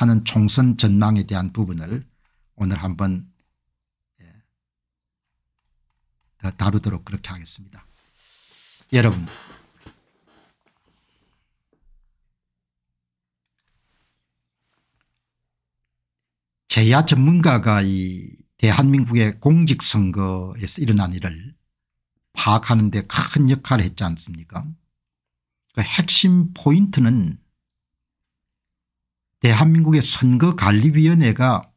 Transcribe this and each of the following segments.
사는 총선 전망에 대한 부분을 오늘 한번 더 예, 다루도록 그렇게 하겠습니다. 여러분 재야 전문가가 이 대한민국의 공직선거에서 일어난 일을 파악하는 데 큰 역할을 했지 않습니까 그 핵심 포인트는 대한민국의 선거관리위원회가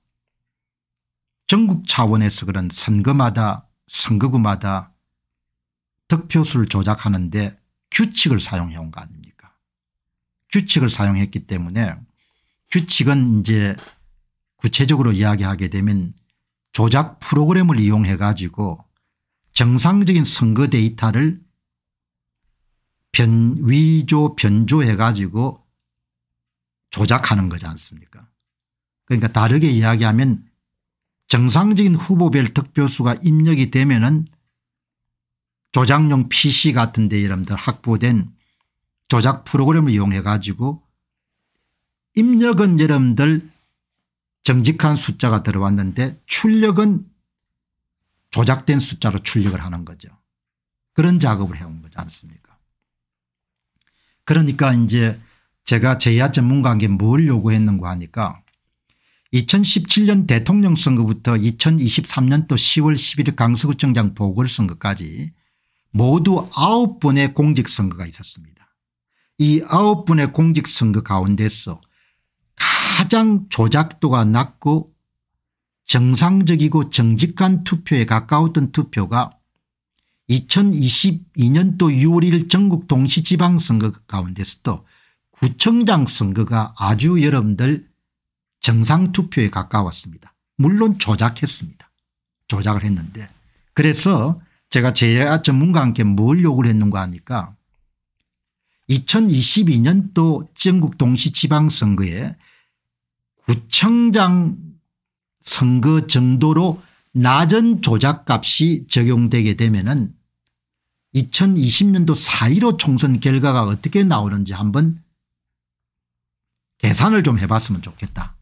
전국 차원에서 그런 선거마다 선거구마다 득표수를 조작하는데 규칙을 사용해 온거 아닙니까 규칙을 사용했기 때문에 규칙은 이제 구체적으로 이야기하게 되면 조작 프로그램을 이용해 가지고 정상적인 선거 데이터를 변, 위조 변조해 가지고 조작하는 거지 않습니까 그러니까 다르게 이야기하면 정상적인 후보별 득표수가 입력이 되면 은 조작용 pc 같은 데 여러분들 확보된 조작 프로그램을 이용해 가지고 입력은 여러분들 정직한 숫자가 들어왔는데 출력은 조작된 숫자로 출력을 하는 거죠. 그런 작업을 해 온 거지 않습니까 그러니까 이제 제가 제야 전문가에게 뭘 요구했는가 하니까 2017년 대통령 선거부터 2023년도 10월 11일 강서구청장 보궐선거까지 모두 9번의 공직선거가 있었습니다. 이 9번의 공직선거 가운데서 가장 조작도가 낮고 정상적이고 정직한 투표에 가까웠던 투표가 2022년도 6월 1일 전국 동시지방선거 가운데서도 구청장 선거가 아주 여러분들 정상투표에 가까웠습니다. 물론 조작했습니다. 조작을 했는데 그래서 제가 제야 전문가와 함께 뭘 요구를 했는가 하니까 2022년도 전국 동시지방선거에 구청장 선거 정도로 낮은 조작값이 적용되게 되면 은 2020년도 4.15 총선 결과가 어떻게 나오는지 한번 계산을 좀 해봤으면 좋겠다.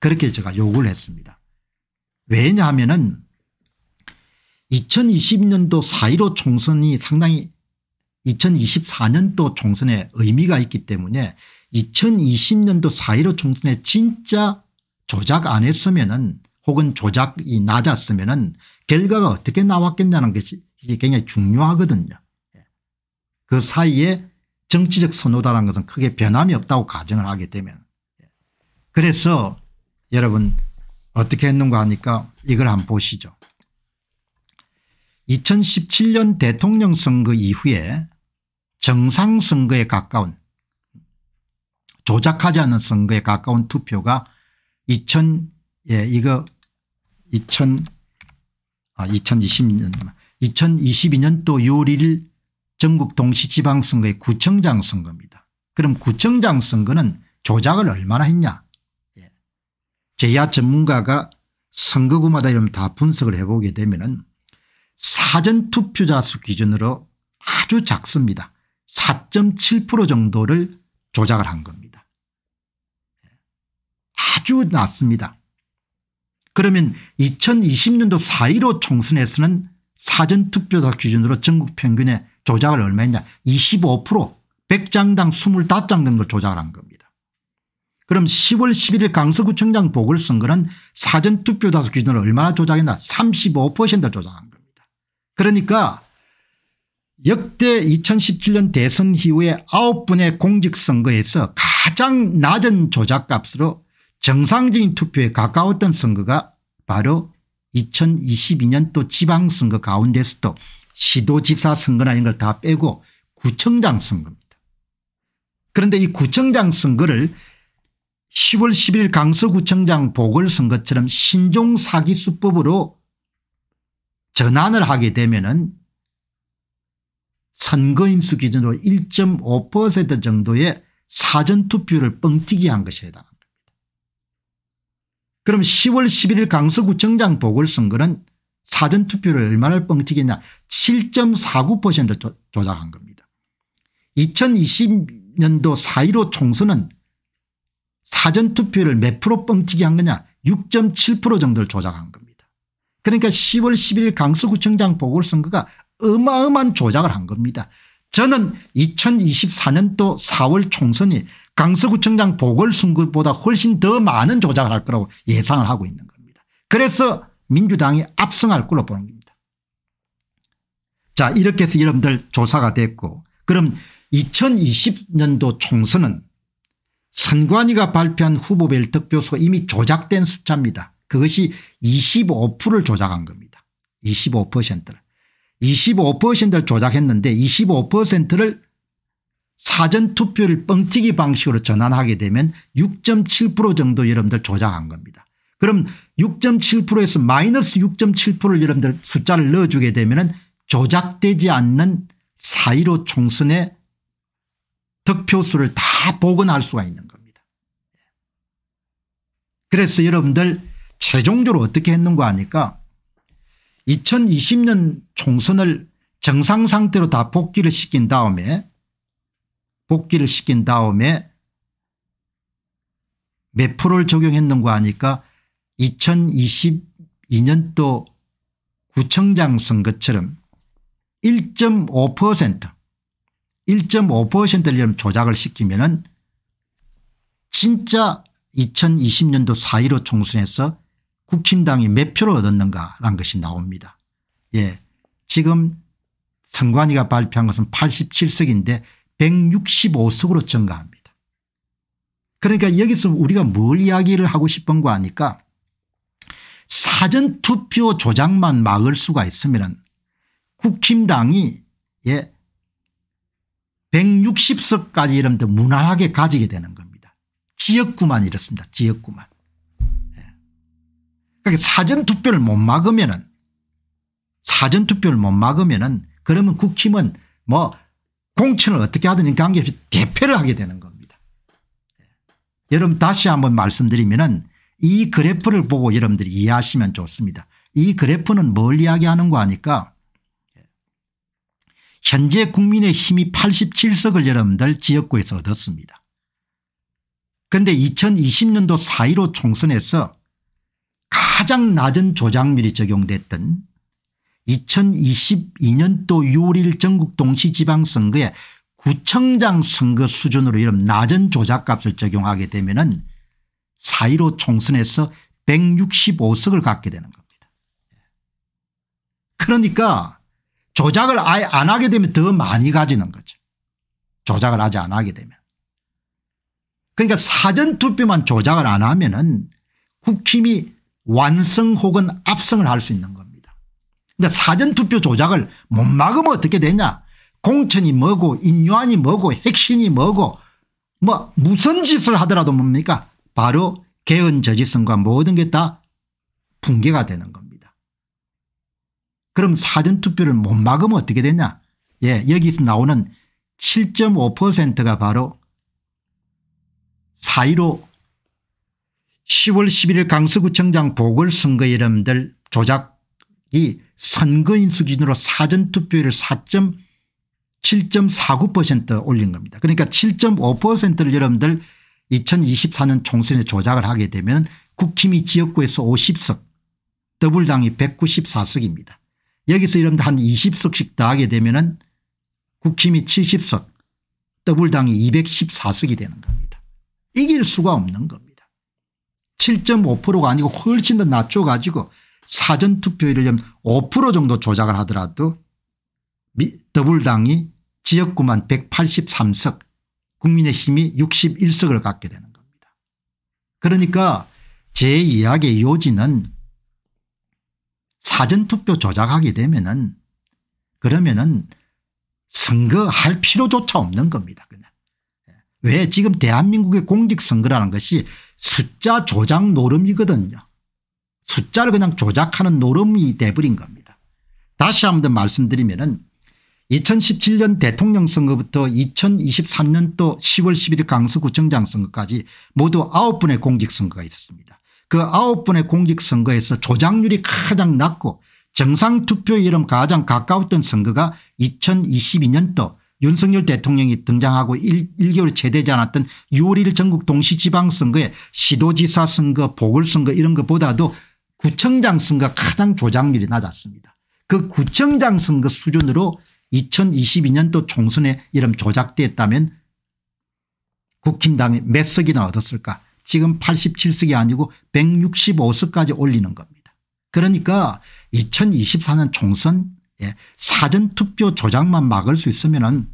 그렇게 제가 요구를 했습니다. 왜냐하면 은 2020년도 4.15 총선이 상당히 2024년도 총선에 의미가 있기 때문에 2020년도 4.15 총선에 진짜 조작 안 했으면 은 혹은 조작이 낮았으면 은 결과가 어떻게 나왔겠냐는 것이 굉장히 중요하거든요. 그 사이에 정치적 선호다라는 것은 크게 변함이 없다고 가정을 하게 되면 그래서 여러분 어떻게 했는가 하니까 이걸 한번 보시죠. 2017년 대통령 선거 이후에 정상선거에 가까운 조작하지 않은 선거에 가까운 투표가 2000 예, 이거 2000 아, 2020년 2022년도 6월 1일 전국 동시지방선거의 구청장 선거입니다. 그럼 구청장 선거는 조작을 얼마나 했냐 예. 제야 전문가가 선거구마다 이러면 다 분석을 해보게 되면 은 사전투표자 수 기준으로 아주 작습니다. 4.7% 정도를 조작을 한 겁니다. 예. 아주 낮습니다. 그러면 2020년도 4.15 총선에서는 사전투표자 기준으로 전국 평균의 조작을 얼마 했냐 25% 100장당 25장 정도 조작을 한 겁니다. 그럼 10월 11일 강서구청장 보궐선거는 사전투표 다수 기준으 얼마나 조작했나 35% 조작한 겁니다. 그러니까 역대 2017년 대선 이후에 9분의 공직선거에서 가장 낮은 조작값으로 정상적인 투표에 가까웠던 선거가 바로 2022년 또 지방선거 가운데서도 시도지사 선거나 이런 걸 다 빼고 구청장 선거입니다. 그런데 이 구청장 선거를 10월 11일 강서구청장 보궐선거처럼 신종 사기 수법으로 전환을 하게 되면은 선거인수 기준으로 1.5% 정도의 사전투표를 뻥튀기 한 것에 해당합니다. 그럼 10월 11일 강서구청장 보궐선거는 사전투표를 얼마나 뻥튀겠냐 7.49%를 조작한 겁니다. 2020년도 4.15 총선은 사전투표를 몇 프로 뻥튀기 한 거냐 6.7% 정도를 조작한 겁니다. 그러니까 10월 11일 강서구청장 보궐선거가 어마어마한 조작을 한 겁니다. 저는 2024년도 4월 총선이 강서구청장 보궐선거보다 훨씬 더 많은 조작을 할 거라고 예상을 하고 있는 겁니다. 그래서 민주당이 압승할 걸로 보는 겁니다. 자 이렇게 해서 여러분들 조사가 됐고 그럼 2020년도 총선은 선관위가 발표한 후보별 득표수가 이미 조작된 숫자입니다. 그것이 25%를 조작한 겁니다. 25%를. 25%를 조작했는데 25%를 사전투표를 뻥튀기 방식으로 전환하게 되면 6.7% 정도 여러분들 조작한 겁니다. 그럼 6.7%에서 마이너스 6.7%를 여러분들 숫자를 넣어주게 되면 조작되지 않는 4 1 5 총선의 득표수를 다 복원할 수가 있는 겁니다. 그래서 여러분들 최종적으로 어떻게 했는가 하니까 2020년 총선을 정상상태로 다 복귀를 시킨 다음에 복귀를 시킨 다음에 몇 프로를 적용했는가 하니까 2022년도 구청장 선거처럼 1.5% 1.5%를 조작을 시키면 은 진짜 2020년도 4.15 총선에서 국힘당이 몇 표를 얻었는가라는 것이 나옵니다. 예. 지금 선관위가 발표한 것은 87석인데 165석으로 증가합니다. 그러니까 여기서 우리가 뭘 이야기를 하고 싶은 거 아니까 사전투표 조작만 막을 수가 있으면 국힘당이 예 160석까지 이러면 무난하게 가지게 되는 겁니다. 지역구만 이렇습니다. 지역구만. 예. 그러니까 사전투표를 못 막으면은 사전투표를 못 막으면은 그러면 국힘은 뭐 공천을 어떻게 하든지 관계없이 대패를 하게 되는 겁니다. 예. 여러분 다시 한번 말씀드리면은 이 그래프를 보고 여러분들이 이해하시면 좋습니다. 이 그래프는 뭘 이야기하는 거 아니까 현재 국민의힘이 87석을 여러분들 지역구에서 얻었습니다. 그런데 2020년도 4.15 총선에서 가장 낮은 조작률이 적용됐던 2022년도 6월 1일 전국 동시지방선거에 구청장 선거 수준으로 이런 낮은 조작값을 적용하게 되면 은4.15 총선에서 165석을 갖게 되는 겁니다. 그러니까 조작을 아예 안 하게 되면 더 많이 가지는 거죠. 조작을 하지 안 하게 되면. 그러니까 사전투표만 조작을 안 하면 은 국힘이 완성 혹은 압승을 할 수 있는 겁니다. 근데 사전투표 조작을 못 막으면 어떻게 되냐. 공천이 뭐고 인요안이 뭐고 핵심이 뭐고 뭐 무슨 짓을 하더라도 뭡니까 바로 개헌 저지성과 모든 게 다 붕괴가 되는 겁니다. 그럼 사전투표를 못 막으면 어떻게 되냐 예 여기서 나오는 7.5%가 바로 4.15 10월 11일 강서구청장 보궐선거 이름들 조작이 선거인 수준으로 사전투표율을 7 4 9 올린 겁니다. 그러니까 7.5%를 여러분들 2024년 총선에 조작을 하게 되면 국힘이 지역구에서 50석 더블당이 194석입니다. 여기서 이러면 한 20석씩 더하게 되면 국힘이 70석 더블당이 214석이 되는 겁니다. 이길 수가 없는 겁니다. 7.5%가 아니고 훨씬 더 낮춰가지고 사전투표율을 5% 정도 조작을 하더라도 더블당이 지역구만 183석 국민의힘이 61석을 갖게 되는 겁니다. 그러니까 제 이야기의 요지는 사전투표 조작하게 되면은 그러면은 선거할 필요조차 없는 겁니다. 그냥. 예. 왜 지금 대한민국의 공직선거라는 것이 숫자 조작 노름이거든요. 숫자를 그냥 조작하는 노름이 돼버린 겁니다. 다시 한번더 말씀드리면은 2017년 대통령 선거부터 2023년도 10월 11일 강서구청장 선거까지 모두 9분의 공직선거가 있었습니다. 그 9분의 공직선거에서 조작률이 가장 낮고 정상투표 이름 가장 가까웠던 선거가 2022년도 윤석열 대통령이 등장하고 1, 개월제되지 않았던 6월 1일 전국 동시지방선거에 시도지사 선거 보궐선거 이런 것보다도 구청장 선거 가장 조작률이 낮았습니다. 그 구청장 선거 수준으로 2022년도 총선에 이름 조작됐다면 국힘당이 몇 석이나 얻었을까 지금 87석이 아니고 165석까지 올리는 겁니다. 그러니까 2024년 총선 예, 사전투표 조작만 막을 수 있으면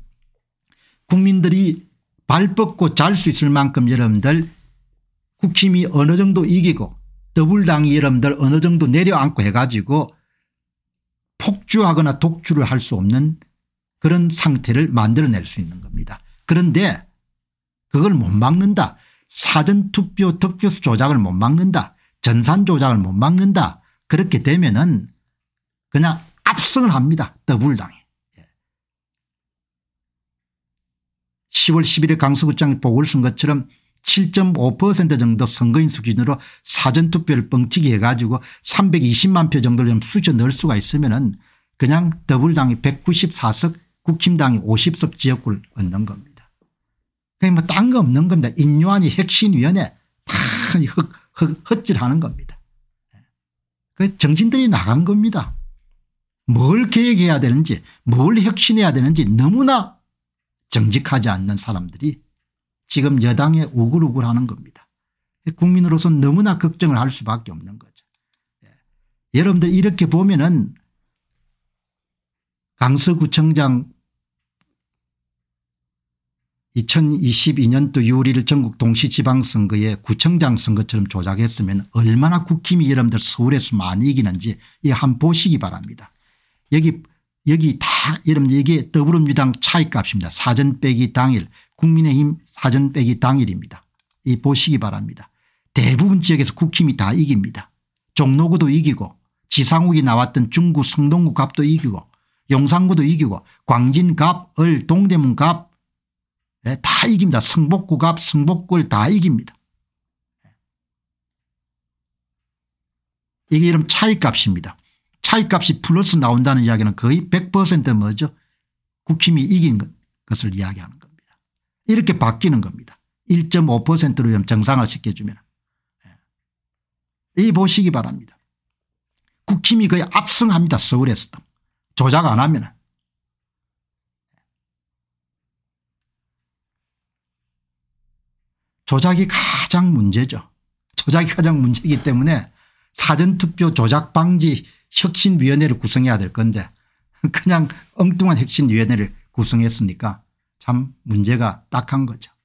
국민들이 발 뻗고 잘 수 있을 만큼 여러분들 국힘이 어느 정도 이기고 더불당이 여러분들 어느 정도 내려앉고 해가지고 폭주하거나 독주를 할 수 없는 그런 상태를 만들어낼 수 있는 겁니다. 그런데 그걸 못 막는다. 사전투표 득표수 조작을 못 막는다. 전산 조작을 못 막는다. 그렇게 되면은 그냥 압승을 합니다. 더불당이. 10월 예. 11일 강서구장 보궐쓴것처럼7.5% 정도 선거인수 기준으로 사전투표를 뻥튀기 해가지고 320만 표 정도를 좀 쑤셔 넣을 수가 있으면 은 그냥 더불당이 194석 국힘당이 50석 지역구를 얻는 겁니다. 그게 뭐딴거 없는 겁니다. 인요한이 혁신위원회 다 헛, 헛, 헛질하는 겁니다. 그 정신들이 나간 겁니다. 뭘 계획해야 되는지 뭘 혁신해야 되는지 너무나 정직하지 않는 사람들이 지금 여당에 우글우글하는 겁니다. 국민으로서 너무나 걱정을 할 수밖에 없는 거죠. 예. 여러분들 이렇게 보면 은 강서구청장 2022년도 6월 전국 동시지방선거에 구청장 선거처럼 조작했으면 얼마나 국힘이 여러분들 서울에서 많이 이기는지 이 한 보시기 바랍니다. 여기 여기 다 여러분 이게 더불어민주당 차이값입니다. 사전 빼기 당일 국민의힘 사전 빼기 당일입니다. 이 보시기 바랍니다. 대부분 지역에서 국힘이 다 이깁니다. 종로구도 이기고 지상욱이 나왔던 중구 성동구 갑도 이기고 용산구도 이기고 광진갑 을 동대문갑 다 이깁니다. 승복구갑 승복굴 다 이깁니다. 이게 이름 차이값입니다. 차이값이 플러스 나온다는 이야기는 거의 100% 뭐죠 국힘이 이긴 것을 이야기하는 겁니다. 이렇게 바뀌는 겁니다. 1.5%로 정상을 시켜주면 예. 이 보시기 바랍니다. 국힘이 거의 압승합니다. 서울에서도. 조작 안 하면 은 조작이 가장 문제죠. 조작이 가장 문제이기 때문에 사전투표 조작 방지 혁신위원회를 구성해야 될 건데 그냥 엉뚱한 혁신위원회를 구성했으니까 참 문제가 딱한 거죠.